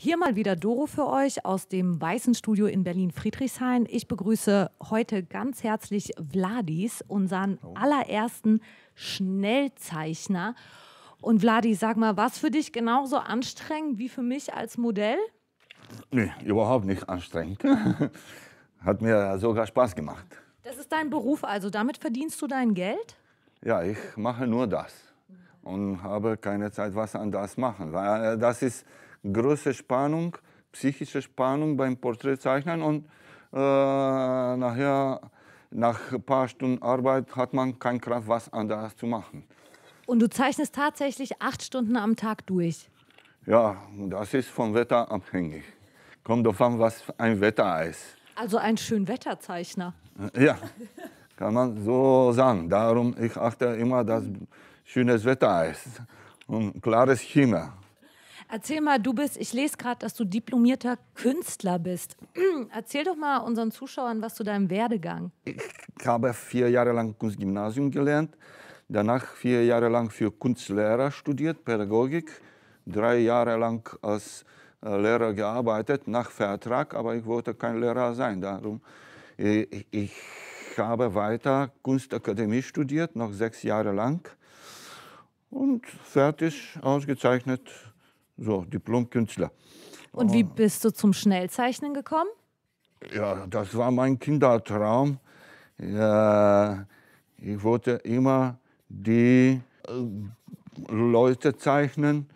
Hier mal wieder Doro für euch aus dem Weißen Studio in Berlin-Friedrichshain. Ich begrüße heute ganz herzlich Vladis, unseren allerersten Schnellzeichner. Und Vladi, sag mal, war es für dich genauso anstrengend wie für mich als Modell? Nee, überhaupt nicht anstrengend. Hat mir sogar Spaß gemacht. Das ist dein Beruf, also damit verdienst du dein Geld? Ja, ich mache nur das und habe keine Zeit, was anderes machen. Weil äh, das ist große Spannung, psychische Spannung beim Porträtzeichnen und äh, nachher, nach ein paar Stunden Arbeit, hat man keine Kraft, was anderes zu machen. Und du zeichnest tatsächlich acht Stunden am Tag durch? Ja, das ist vom Wetter abhängig. Kommt darauf an, was ein Wetter ist. Also ein Schönwetterzeichner. Äh, ja, kann man so sagen. Darum ich achte immer, dass schönes Wetter ist und klares Himmel. Erzähl mal, du bist, ich lese gerade, dass du diplomierter Künstler bist. Erzähl doch mal unseren Zuschauern was zu deinem Werdegang. Ich habe vier Jahre lang Kunstgymnasium gelernt, danach vier Jahre lang für Kunstlehrer studiert, Pädagogik, drei Jahre lang als äh, Lehrer gearbeitet, nach Vertrag, aber ich wollte kein Lehrer sein. Darum, ich, äh, ich habe weiter Kunstakademie studiert, noch sechs Jahre lang. Und fertig, ausgezeichnet, so Diplomkünstler. Und wie ah. bist du zum Schnellzeichnen gekommen? Ja, das war mein Kindertraum. Ja, ich wollte immer die äh, Leute zeichnen,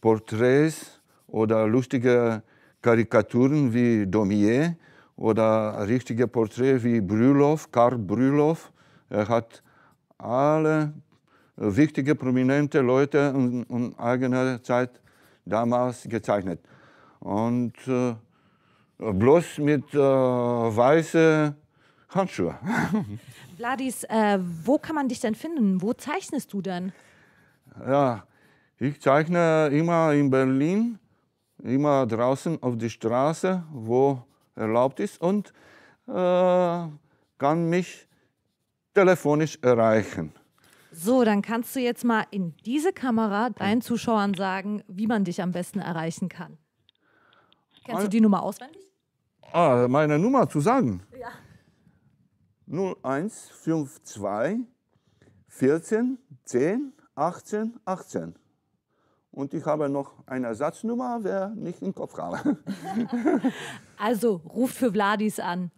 Porträts oder lustige Karikaturen wie Domier oder richtige Porträts wie Brülow, Karl Brülow. Er hat alle wichtige, prominente Leute in, in eigener Zeit damals gezeichnet. Und äh, bloß mit äh, weißen Handschuhen. Vladis, äh, wo kann man dich denn finden? Wo zeichnest du denn? Ja, ich zeichne immer in Berlin, immer draußen auf die Straße, wo erlaubt ist und äh, kann mich telefonisch erreichen. So, dann kannst du jetzt mal in diese Kamera deinen Zuschauern sagen, wie man dich am besten erreichen kann. Kennst Ein, du die Nummer auswendig? Ah, meine Nummer zu sagen? Ja. 0152 14 10 18 18. Und ich habe noch eine Ersatznummer, wer nicht im Kopf habe. also ruft für Vladis an.